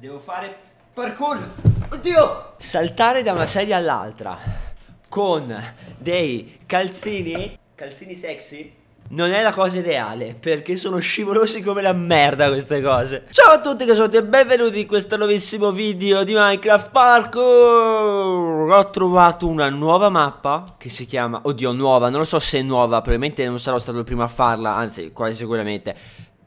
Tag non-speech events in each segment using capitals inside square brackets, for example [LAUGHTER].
Devo fare parkour. Oddio! Saltare da una sedia all'altra con dei calzini, calzini sexy, non è la cosa ideale perché sono scivolosi come la merda queste cose Ciao a tutti che casotti e benvenuti in questo nuovissimo video di Minecraft Parkour Ho trovato una nuova mappa che si chiama, oddio nuova, non lo so se è nuova Probabilmente non sarò stato il primo a farla, anzi quasi sicuramente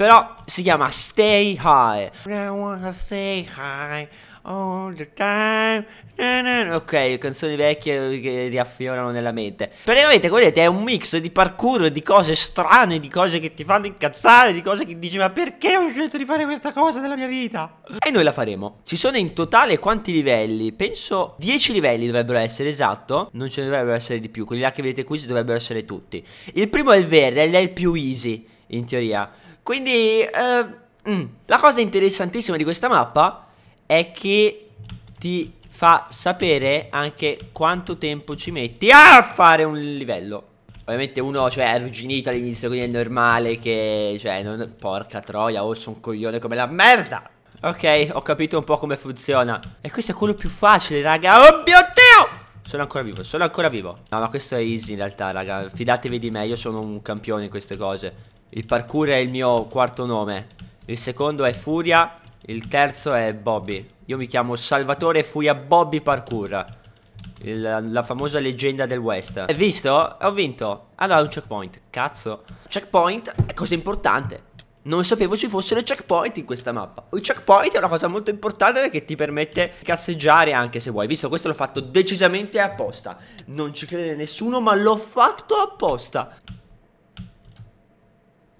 però si chiama Stay High. I wanna stay high all the time. Na na. Ok, canzoni vecchie che riaffiorano nella mente. Praticamente, come vedete, è un mix di parkour, di cose strane, di cose che ti fanno incazzare, di cose che dici ma perché ho scelto di fare questa cosa nella mia vita? E noi la faremo. Ci sono in totale quanti livelli? Penso 10 livelli dovrebbero essere, esatto. Non ce ne dovrebbero essere di più. Quelli là che vedete qui dovrebbero essere tutti. Il primo è il verde, è il più easy, in teoria. Quindi, eh, mm, la cosa interessantissima di questa mappa è che ti fa sapere anche quanto tempo ci metti a fare un livello. Ovviamente uno, cioè, è arrugginito all'inizio, quindi è normale che, cioè, non... Porca troia, o oh, sono un coglione come la merda! Ok, ho capito un po' come funziona. E questo è quello più facile, raga. Oh mio Dio! Sono ancora vivo, sono ancora vivo. No, ma questo è easy in realtà, raga. Fidatevi di me, io sono un campione in queste cose. Il parkour è il mio quarto nome. Il secondo è Furia. Il terzo è Bobby. Io mi chiamo Salvatore Furia Bobby Parkour. Il, la famosa leggenda del West. Hai visto? Ho vinto. Allora un checkpoint. Cazzo. Checkpoint è cosa importante. Non sapevo ci fossero checkpoint in questa mappa. I checkpoint è una cosa molto importante perché ti permette di cazzeggiare anche se vuoi. Visto questo l'ho fatto decisamente apposta. Non ci crede nessuno, ma l'ho fatto apposta.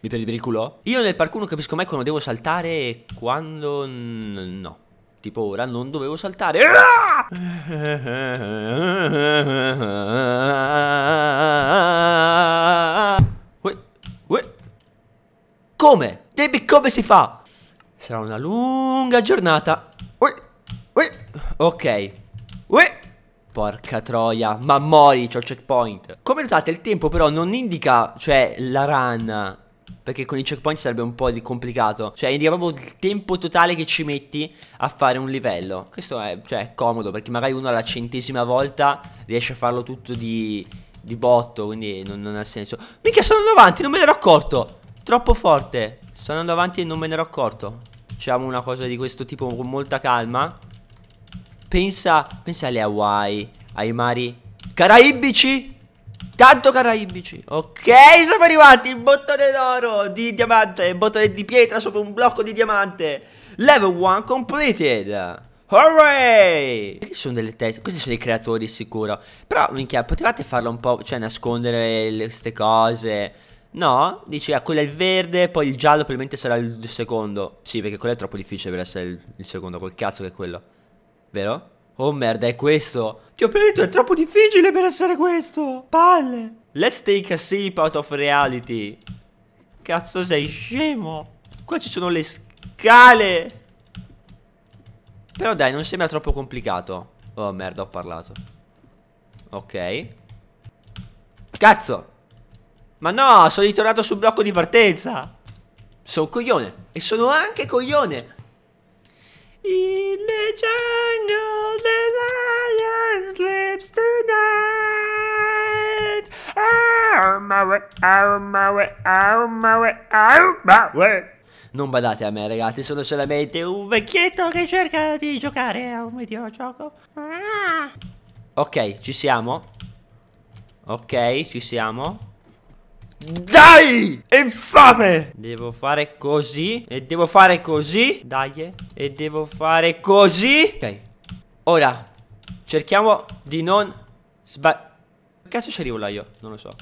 Mi prendi per il culo? Io nel parkour non capisco mai quando devo saltare e quando... no. Tipo ora non dovevo saltare. Ah! Come? Debbie, come si fa? Sarà una lunga giornata. Ok. Porca troia, ma mori, c'ho checkpoint. Come notate il tempo però non indica, cioè, la run, perché con i checkpoint sarebbe un po' di complicato Cioè indica proprio il tempo totale che ci metti a fare un livello Questo è, cioè, è comodo perché magari uno alla centesima volta riesce a farlo tutto di, di botto Quindi non, non ha senso Mica sono andato avanti, non me ne ero accorto Troppo forte Sono andando avanti e non me ne ero accorto Facciamo una cosa di questo tipo con molta calma Pensa, pensa alle Hawaii, ai mari caraibici Tanto caraibici Ok siamo arrivati Il bottone d'oro di diamante Il bottone di pietra sopra un blocco di diamante Level 1 completed Hooray Perché sono delle teste Questi sono i creatori sicuro Però minchia potevate farlo un po' Cioè nascondere queste cose No Dice ah quello è il verde Poi il giallo probabilmente sarà il secondo Sì perché quello è troppo difficile per essere il, il secondo Col cazzo che è quello Vero? Oh merda, è questo. Ti ho appena detto, è troppo difficile per essere questo. Palle. Let's take a sip out of reality. Cazzo, sei scemo. Qua ci sono le scale. Però dai, non sembra troppo complicato. Oh merda, ho parlato. Ok. Cazzo. Ma no, sono ritornato sul blocco di partenza. Sono coglione. E sono anche coglione. In the jungle, the lion sleeps tonight. Ow, mawe, ow, mawe, ow, mawe, ow, mawe. Non badate a me, ragazzi, sono solamente un vecchietto che cerca di giocare a un videogioco. Ah. Ok, ci siamo. Ok, ci siamo. Dai! Infame! Devo fare così. E devo fare così. Dai. Eh. E devo fare così. Ok. Ora. Cerchiamo di non sbagliare. Cazzo ci arrivo là io? Non lo so.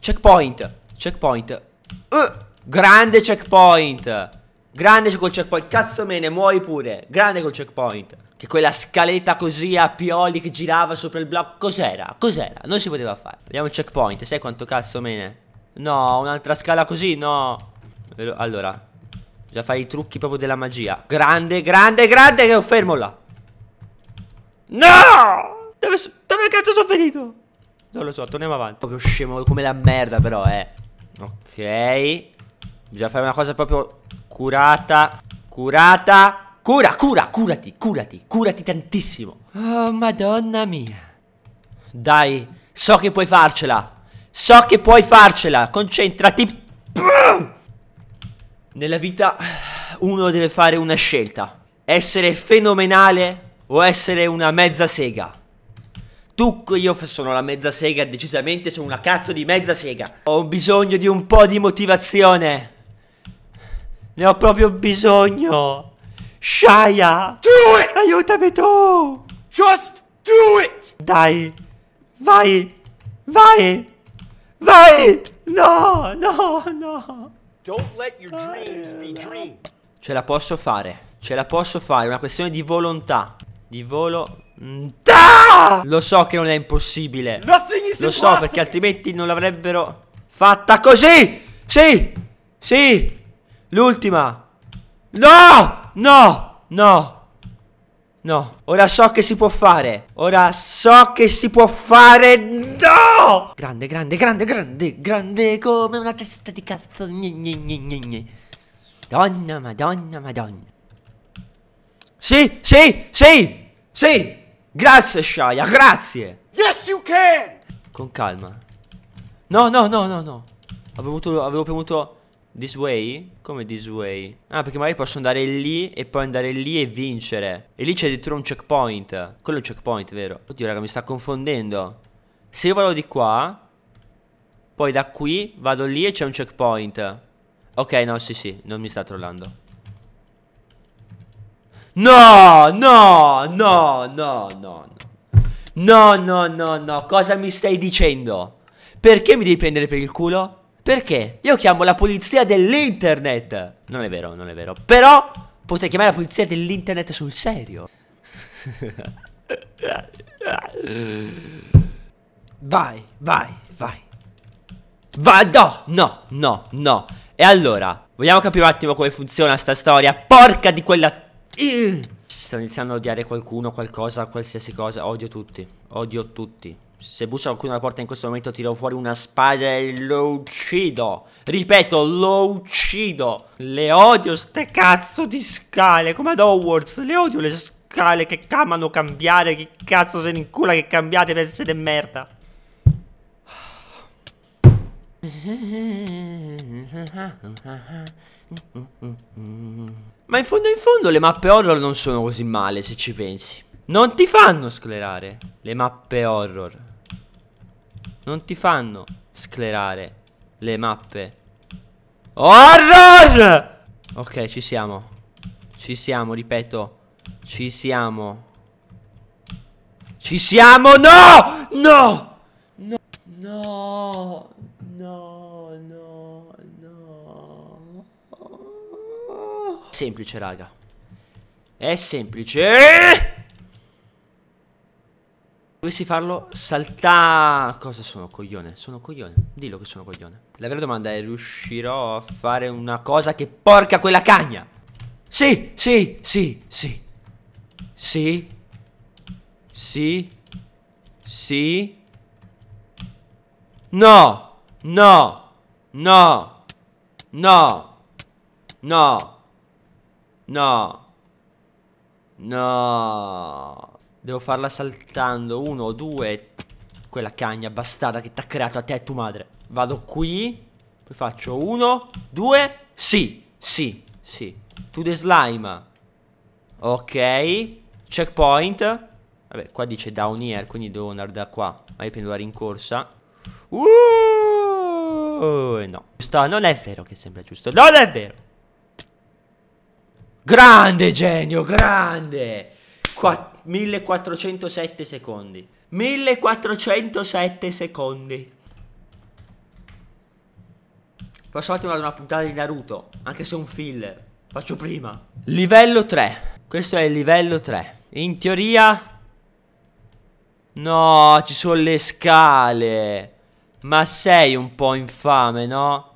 Checkpoint. Checkpoint. Uh, grande checkpoint. Grande col checkpoint. Cazzo me ne muori pure. Grande col checkpoint. Che quella scaletta così a pioli che girava sopra il blocco. Cos'era? Cos'era? Non si poteva fare. Vediamo il checkpoint. Sai quanto cazzo me ne... No, un'altra scala così, no Allora Già fai i trucchi proprio della magia Grande, grande, grande Che ho fermo là No Dove, dove cazzo sono finito? Non lo so, torniamo avanti Proprio scemo come la merda però, eh Ok Bisogna fare una cosa proprio curata Curata Cura, cura, curati, curati Curati tantissimo Oh, madonna mia Dai So che puoi farcela So che puoi farcela, concentrati. Nella vita uno deve fare una scelta. Essere fenomenale o essere una mezza sega. Tu, io sono la mezza sega, decisamente sono una cazzo di mezza sega. Ho bisogno di un po' di motivazione. Ne ho proprio bisogno. Shaya! Do it! Aiutami tu! Just do it! Dai! Vai! Vai! Vai! No, no, no. Ce la posso fare. Ce la posso fare. È una questione di volontà. Di volo... Da! Lo so che non è impossibile. Lo so perché altrimenti non l'avrebbero fatta così. Sì! Sì! L'ultima. No! No! No! No, ora so che si può fare. Ora so che si può fare. No! Grande, grande, grande, grande, grande come una testa di cazzo. Gne, gne, gne, gne. Madonna, madonna, madonna. Sì, sì, sì, sì. Grazie, Shaya, grazie. Yes, you can. Con calma. No, no, no, no, no. Avevo, premuto, avevo premuto This way? Come this way? Ah, perché magari posso andare lì e poi andare lì e vincere. E lì c'è addirittura un checkpoint. Quello è un checkpoint, vero? Oddio, raga, mi sta confondendo. Se io vado di qua, poi da qui vado lì e c'è un checkpoint. Ok, no, sì, sì, non mi sta trollando. No, no, no, no, no, no. No, no, no, no, cosa mi stai dicendo? Perché mi devi prendere per il culo? Perché? Io chiamo la polizia dell'internet. Non è vero, non è vero. Però potrei chiamare la polizia dell'internet sul serio. [LAUGHS] vai, vai, vai. Vado! No, no, no. E allora, vogliamo capire un attimo come funziona sta storia? Porca di quella... Sto iniziando a odiare qualcuno, qualcosa, qualsiasi cosa. Odio tutti. Odio tutti. Se bussa qualcuno alla porta in questo momento tiro fuori una spada e lo uccido. Ripeto, lo uccido. Le odio ste cazzo di scale, come ad Hogwarts. Le odio le scale che camano cambiare. Che cazzo se ne incula che cambiate pezzi di merda. Ma in fondo in fondo le mappe horror non sono così male se ci pensi. Non ti fanno sclerare le mappe horror. Non ti fanno sclerare le mappe horror. Ok, ci siamo. Ci siamo, ripeto. Ci siamo. Ci siamo, no! No! No! No! No! No! no. Semplice, raga. È semplice. Dovessi farlo saltare... Cosa sono, coglione? Sono coglione. Dillo che sono coglione. La vera domanda è, riuscirò a fare una cosa che porca quella cagna? Sì, sì, sì, sì. Sì. Sì. Sì. No. No. No. No. No. No. No. Devo farla saltando uno, due Quella cagna bastarda che t'ha creato a te e tua madre Vado qui Poi faccio uno, due Sì, sì, sì To the slime Ok Checkpoint Vabbè, qua dice down here, quindi devo andare da qua Ma io prendo la rincorsa Uh, no Sto, Non è vero che sembra giusto Non è vero Grande genio, grande 1407 secondi. 1407 secondi. Prossima volta vado una puntata di Naruto, anche se è un filler. Faccio prima. Livello 3. Questo è il livello 3. In teoria... No, ci sono le scale. Ma sei un po' infame, no?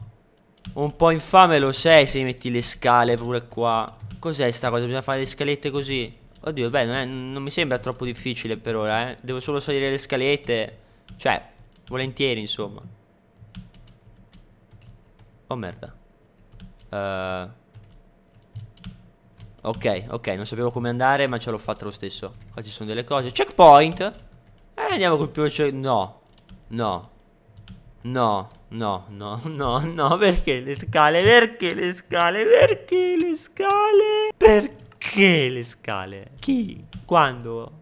Un po' infame lo sei se metti le scale pure qua. Cos'è sta cosa? Bisogna fare le scalette così. Oddio, beh, non, è, non mi sembra troppo difficile per ora, eh. Devo solo salire le scalette. Cioè, volentieri, insomma. Oh, merda. Uh... Ok, ok, non sapevo come andare, ma ce l'ho fatta lo stesso. Qua ci sono delle cose. Checkpoint! Eh, andiamo col più veloce... No. No. No, no, no, no, no, perché le scale, perché le scale, perché le scale, perché? Perché le scale? Chi? Quando?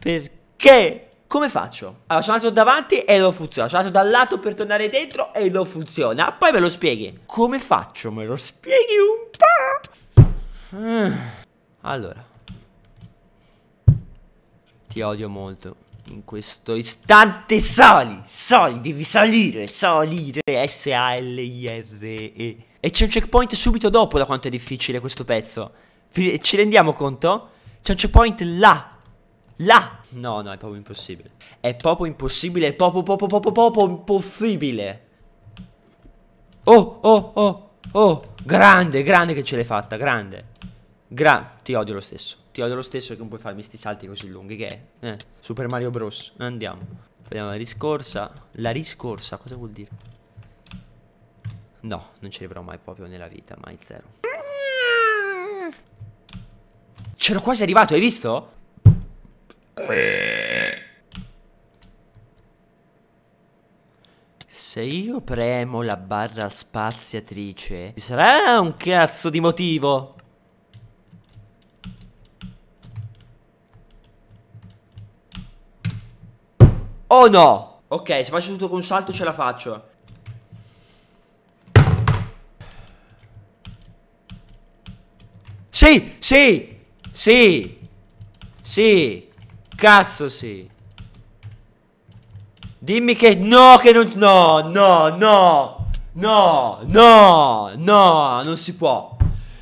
Perché? Come faccio? Allora sono andato davanti e non funziona Sono andato dal lato per tornare dentro e non funziona Poi me lo spieghi Come faccio? Me lo spieghi un po' ah. Allora Ti odio molto in questo istante sali, sali, devi salire, salire, S-A-L-I-R-E. E c'è un checkpoint subito dopo da quanto è difficile questo pezzo. Ci rendiamo conto? C'è un checkpoint là. Là. No, no, è proprio impossibile. È proprio impossibile. È proprio, proprio, proprio, proprio impossibile. Oh, oh, oh, oh. Grande, grande che ce l'hai fatta, grande. Gra ti odio lo stesso. Ti odio lo stesso che non puoi farmi sti salti così lunghi che è. Eh, Super Mario Bros. Andiamo. Vediamo la riscorsa. La riscorsa, cosa vuol dire? No, non ci arriverò mai proprio nella vita, mai zero. C'ero quasi arrivato, hai visto? Se io premo la barra spaziatrice, ci sarà un cazzo di motivo. Oh no! Ok, se faccio tutto con un salto ce la faccio. Sì, sì! Sì. Sì. Cazzo sì. Dimmi che no, che non... No, no, no. No, no, no, non si può.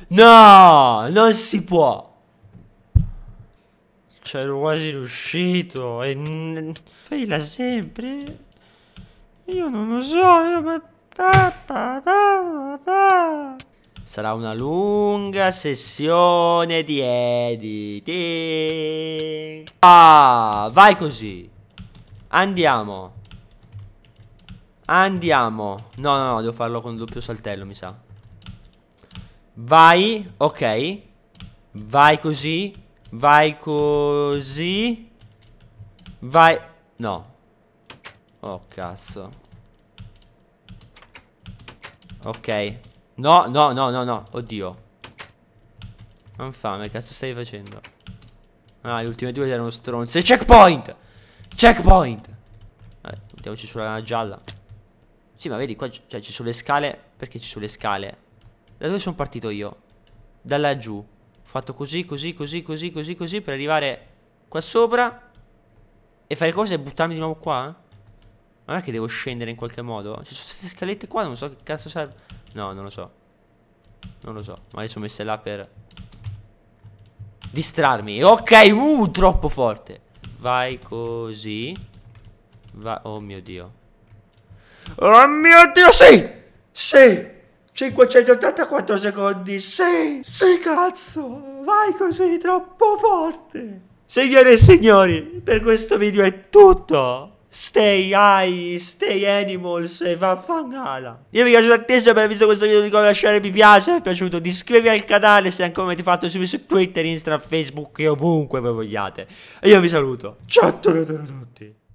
No, non si può. C'ero quasi riuscito e... Faila sempre. Io non lo so, io... ma Sarà una lunga sessione di editing. Ah, vai così. Andiamo. Andiamo. No, no, no, devo farlo con doppio saltello, mi sa. Vai, ok. Vai così. Vai così. Vai. No. Oh, cazzo. Ok. No, no, no, no, no. Oddio. Non fame, cazzo stai facendo? Ah, le ultime due erano stronze. Checkpoint! Checkpoint! Vabbè, eh, mettiamoci sulla gialla. Sì, ma vedi, qua cioè, ci sono le scale. Perché ci sono le scale? Da dove sono partito io? Da laggiù. Ho fatto così, così, così, così, così, così per arrivare qua sopra. E fare cose e buttarmi di nuovo qua, eh? non è che devo scendere in qualche modo? Ci sono queste scalette qua, non so che cazzo serve. No, non lo so. Non lo so. Ma adesso ho messo là per... Distrarmi. Ok, uh, troppo forte. Vai così. Va... Oh mio Dio. Oh mio Dio, sì! Sì! 584 secondi, sì! Sì, cazzo! Vai così, troppo forte! Signore e signori, per questo video è tutto! Stay high, stay animals e vaffanala. Io vi ringrazio tantissimo per aver visto questo video, ricordo di lasciare mi piace, mi è piaciuto, di iscrivervi al canale se ancora non avete fatto, seguite su Twitter, Instagram, Facebook e ovunque voi vogliate. E io vi saluto. Ciao a tutti.